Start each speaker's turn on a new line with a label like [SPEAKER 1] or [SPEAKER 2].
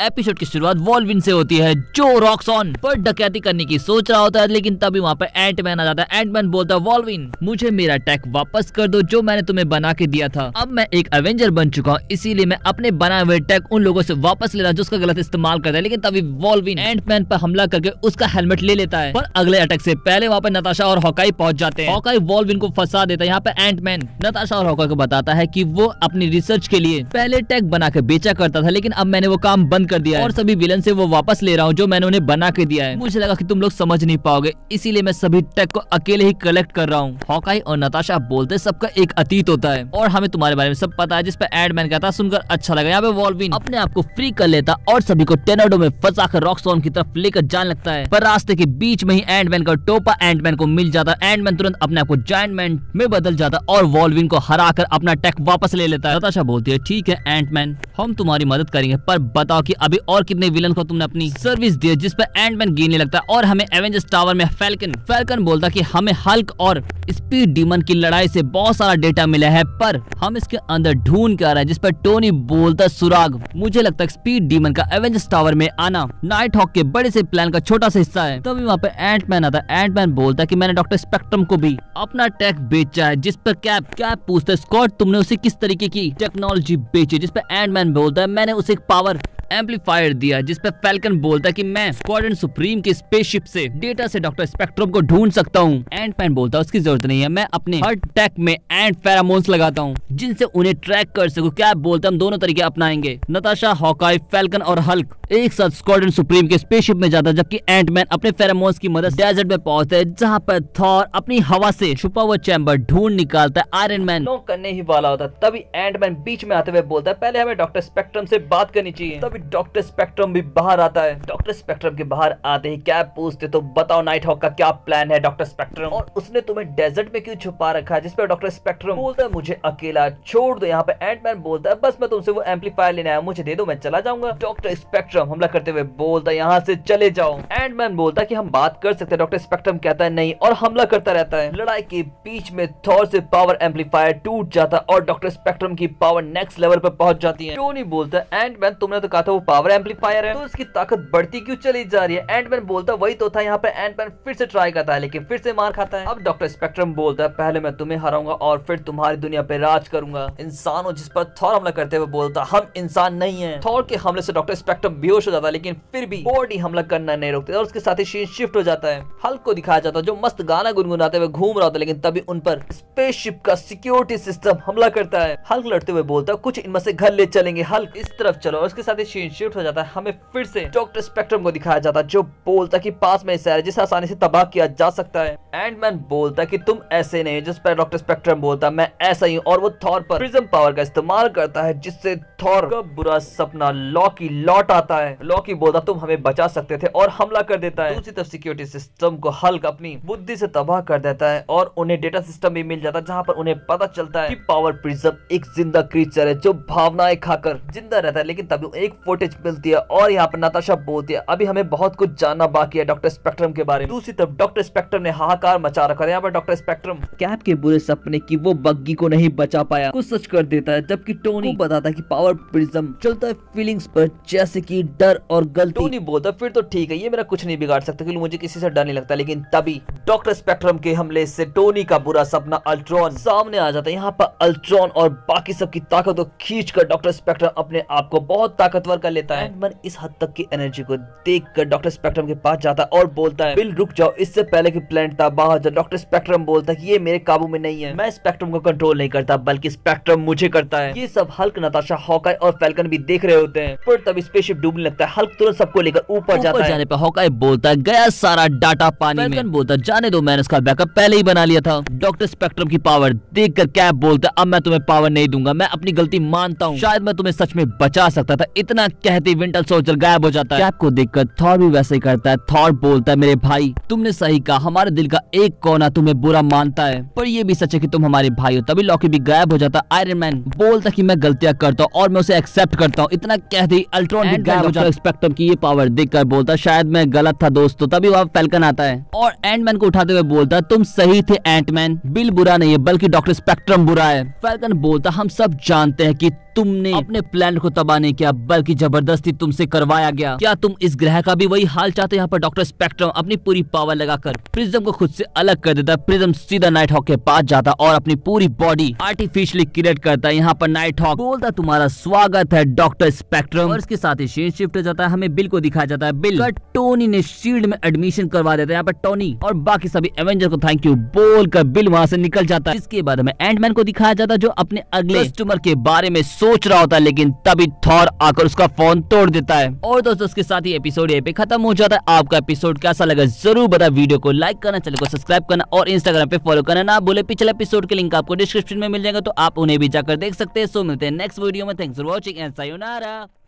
[SPEAKER 1] episode की शुरुआत वॉलविन से होती है जो ऑन पर डकैती करने की सोच रहा होता है लेकिन तभी वहाँ पर एंटमैन आ जाता है एंटमैन बोलता है वॉलविन मुझे मेरा टैक वापस कर दो जो मैंने तुम्हें बना के दिया था अब मैं एक एवेंजर बन चुका हूँ इसीलिए मैं अपने बनाए हुए टैक उन लोगों से वापस ले रहा जो उसका गलत इस्तेमाल करता है लेकिन तभी वॉलविन एंटमैन पर हमला करके उसका हेलमेट ले लेता है पर अगले अटैक से पहले वहाँ पर नताशा और हॉकाई पहुंच जाते हैं हॉकाई वॉलविन को फंसा देता है यहाँ पे एंटमैन नताशा और हॉकाई को बताता है की वो अपनी रिसर्च के लिए पहले टैक बना के बेचा करता था लेकिन अब मैंने वो काम बंद बंद कर दिया और सभी विलन से वो वापस ले रहा हूँ जो मैंने उन्हें बना के दिया है मुझे लगा की तुम लोग समझ नहीं पाओगे इसीलिए मैं सभी टेक को अकेले ही कलेक्ट कर रहा हूँ हॉकाई और नताशा बोलते सबका एक अतीत होता है और हमें तुम्हारे बारे में सब पता है जिसपे एड मैन कहता सुनकर अच्छा लगा यहाँ पे वॉल्विन अपने आप को फ्री कर लेता और सभी को टेनाडो में फंसा कर रॉकसोन की तरफ लेकर जान लगता है पर रास्ते के बीच में ही एंडमैन का टोपा एंडमैन को मिल जाता है एंडमैन तुरंत अपने आप को मैन में बदल जाता और वॉल्विन को हरा कर अपना टैक वापस ले लेता है नताशा बोलती है ठीक है एंटमैन हम तुम्हारी मदद करेंगे पर बताओ कि कि अभी और कितने विलन को तुमने अपनी सर्विस दी जिस पर मैन गिरने लगता है और हमें एवेंजर्स टावर में फैल्कन फैल्कन बोलता कि हमें हल्क और स्पीड डीमन की लड़ाई से बहुत सारा डेटा मिला है पर हम इसके अंदर ढूंढ कर रहे हैं जिस पर टोनी बोलता सुराग मुझे लगता है स्पीड डीमन का एवेंजर्स टावर में आना नाइट हॉक के बड़े से प्लान का छोटा सा हिस्सा है तभी वहाँ पे एंटमैन आता है एंटमैन बोलता की मैंने डॉक्टर स्पेक्ट्रम को भी अपना टैक बेचा है जिस पर कैप कैप पूछता है स्कॉट तुमने उसे किस तरीके की टेक्नोलॉजी बेची जिस पर मैन बोलता है मैंने उसे एक पावर एम्पलीफायर दिया जिस पर फैल्कन बोलता है कि मैं स्क्वाड्रन सुप्रीम के स्पेसशिप से डेटा से डॉक्टर स्पेक्ट्रम को ढूंढ सकता हूँ एंड पैन बोलता है उसकी जरूरत नहीं है मैं अपने हर टैक में एंड फेरामोन्स लगाता हूँ जिनसे उन्हें ट्रैक कर सकू क्या बोलता हम दोनों तरीके अपनाएंगे नताशा हॉकाई फैल्कन और हल्क एक साथ स्क्वाड्रन सुप्रीम के स्पेसशिप में जाता है जबकि एंटमैन अपने फेरामोन्स की मदद डेजर्ट में पहुंचते हैं जहाँ पर थॉर अपनी हवा से छुपा हुआ चैम्बर ढूंढ निकालता है आयरन मैन करने ही वाला होता है तभी एंटमैन बीच में आते हुए बोलता है पहले हमें डॉक्टर स्पेक्ट्रम से बात करनी चाहिए तभी डॉक्टर स्पेक्ट्रम भी बाहर आता है डॉक्टर स्पेक्ट्रम के बाहर आते ही क्या पूछते तो बताओ नाइट हॉक का क्या प्लान है डॉक्टर स्पेक्ट्रम और उसने तुम्हें डेजर्ट में क्यों छुपा रखा है जिसपे डॉक्टर स्पेक्ट्रम बोलता है मुझे अकेला छोड़ दो यहाँ पे एंटमैन बोलता है बस मैं तुमसे वो एम्पलीफायर लेने आया मुझे दे दो मैं चला जाऊंगा डॉक्टर स्पेक्ट्रम हमला करते हुए बोलता है यहाँ से चले जाओ एंटमैन बोलता है की हम बात कर सकते हैं डॉक्टर स्पेक्ट्रम कहता है नहीं और हमला करता रहता है लड़ाई के बीच में थॉर से पावर एम्पलीफायर टूट जाता है और डॉक्टर स्पेक्ट्रम की पावर नेक्स्ट लेवल पर पहुंच जाती है क्यों नहीं बोलता है एंटमैन तुमने तो कहा था वो पावर एम्पलीफायर है तो उसकी ताकत बढ़ती क्यों चली जा रही है एंडमैन बोलता वही तो था यहाँ पे एंडमैन फिर से ट्राई करता है लेकिन फिर से मार खाता है अब डॉक्टर स्पेक्ट्रम बोलता है पहले मैं तुम्हें हराऊंगा और फिर तुम्हारी दुनिया पे राज करूंगा इंसान जिस पर थॉर हमला करते हुए बोलता हम इंसान नहीं है थॉर के हमले से डॉक्टर स्पेक्ट्रम बेहोश हो जाता है लेकिन फिर भी बॉडी हमला करना नहीं रोकते और उसके साथ ही शीन शिफ्ट हो जाता है हल्क को दिखाया जाता है जो मस्त गाना गुनगुनाते हुए घूम रहा होता है लेकिन तभी उन पर स्पेसशिप का सिक्योरिटी सिस्टम हमला करता है हल्क लड़ते हुए बोलता है कुछ इनमें से घर ले चलेंगे हल्क इस तरफ चलो और उसके साथ ही सीन शिफ्ट हो जाता है हमें फिर से डॉक्टर स्पेक्ट्रम को दिखाया जाता है जो बोलता है कि पास में ऐसा है जिसे आसानी से तबाह किया जा सकता है एंड मैन बोलता है कि तुम ऐसे नहीं जिस पर डॉक्टर स्पेक्ट्रम बोलता मैं ऐसा ही और वो थॉर पर प्रिज्म पावर का इस्तेमाल करता है जिससे थॉर का बुरा सपना लॉकी लौट आता है लॉकी बोलता तुम हमें बचा सकते थे और हमला कर देता है दूसरी तरफ सिक्योरिटी सिस्टम को हल्क अपनी बुद्धि से तबाह कर देता है और उन्हें डेटा सिस्टम भी मिल जाता है जहाँ पर उन्हें पता चलता है कि पावर प्रिजम एक जिंदा क्रीचर है जो भावनाएं खाकर जिंदा रहता है लेकिन तभी एक फोटेज मिलती है और यहाँ पर नताशा बोलती है अभी हमें बहुत कुछ जानना बाकी है डॉक्टर स्पेक्ट्रम के बारे में दूसरी तरफ डॉक्टर स्पेक्ट्रम ने हाहाकार मचा रखा है यहाँ पर डॉक्टर स्पेक्ट्रम कैप के बुरे सपने की वो बग्गी को नहीं बचा पाया कुछ सच कर देता है जबकि टोनी बताता है की पावर प्रिज्म चलता है फीलिंग्स पर जैसे की डर और गलती टोनी बोलता फिर तो ठीक है ये मेरा कुछ नहीं बिगाड़ सकता क्योंकि मुझे किसी से डर नहीं लगता लेकिन तभी डॉक्टर स्पेक्ट्रम के हमले से टोनी का बुरा सपना अल्ट्रॉन सामने आ जाता है यहाँ पर अल्ट्रॉन और बाकी सबकी ताकत को खींच कर डॉक्टर स्पेक्ट्रम अपने आप को बहुत ताकतवर कर लेता है मन इस हद तक की एनर्जी को देख कर डॉक्टर स्पेक्ट्रम के पास जाता है और बोलता है बिल रुक जाओ इससे पहले की प्लान था बाहर जाओ डॉक्टर स्पेक्ट्रम बोलता है ये मेरे काबू में नहीं है मैं स्पेक्ट्रम को कंट्रोल नहीं करता बल्कि स्पेक्ट्रम मुझे करता है ये सब हल्क नताशा हॉकाई और फैल्कन भी देख रहे होते हैं पर तब स्पेसशिप डूबने लगता है हल्क तुरंत सबको लेकर ऊपर जाता है जाने पर हॉकाई बोलता है गया सारा डाटा पानी में बोलता जाने दो मैंने उसका बैकअप पहले ही बना लिया था डॉक्टर स्पेक्ट्रम विक्रम मतलब की पावर देख कर कैब बोलता है अब मैं तुम्हें पावर नहीं दूंगा मैं अपनी गलती मानता हूँ शायद मैं तुम्हें सच में बचा सकता था इतना कहते विंटल सोल्जर गायब हो जाता है कैप को देख कर थॉर भी वैसे ही करता है थॉर बोलता है मेरे भाई तुमने सही कहा हमारे दिल का एक कोना तुम्हें बुरा मानता है पर यह भी सच है की तुम हमारे भाई हो तभी लॉकी भी गायब हो जाता आयरन मैन बोलता की मैं गलतियां करता हूँ और मैं उसे एक्सेप्ट करता हूँ इतना कहते ही अल्ट्रॉन भी गायब हो जाता स्पेक्ट्रम की ये पावर देख कर बोलता शायद मैं गलत था दोस्तों तो तभी वहाँ फैलकन आता है और एंटमैन को उठाते हुए बोलता तुम सही थे एंटमैन बिल बुरा बुरा नहीं है बल्कि डॉक्टर स्पेक्ट्रम बुरा है फैलकन बोलता हम सब जानते हैं कि तुमने अपने प्लान को तबाह नहीं किया बल्कि जबरदस्ती तुमसे करवाया गया क्या तुम इस ग्रह का भी वही हाल चाहते यहाँ पर डॉक्टर स्पेक्ट्रम अपनी पूरी पावर लगाकर प्रिज्म को खुद से अलग कर देता प्रिज्म सीधा नाइट हॉक के पास जाता और अपनी पूरी बॉडी आर्टिफिशियली क्रिएट करता है यहाँ पर नाइट हॉक बोलता तुम्हारा स्वागत है डॉक्टर स्पेक्ट्रम और इसके साथ ही शेन शिफ्ट हो जाता है हमें बिल को दिखाया जाता है बिल टोनी ने शील्ड में एडमिशन करवा देता है यहाँ पर टोनी और बाकी सभी एवेंजर को थैंक यू बोलकर बिल वहाँ से निकल जाता है इसके बाद हमें एंडमैन को दिखाया जाता है जो अपने अगले कस्टमर के बारे में सोच रहा होता है लेकिन तभी थॉर आकर उसका फोन तोड़ देता है और दोस्तों उसके साथ ही एपिसोड ये पे खत्म हो जाता है आपका एपिसोड कैसा लगा जरूर बता वीडियो को लाइक करना चैनल को सब्सक्राइब करना और इंस्टाग्राम पे फॉलो करना ना बोले पिछले एपिसोड के लिंक आपको डिस्क्रिप्शन में मिल जाएगा तो आप उन्हें भी जाकर देख सकते हैं सो मिलते हैं नेक्स्ट वीडियो में thanks for watching and sayonara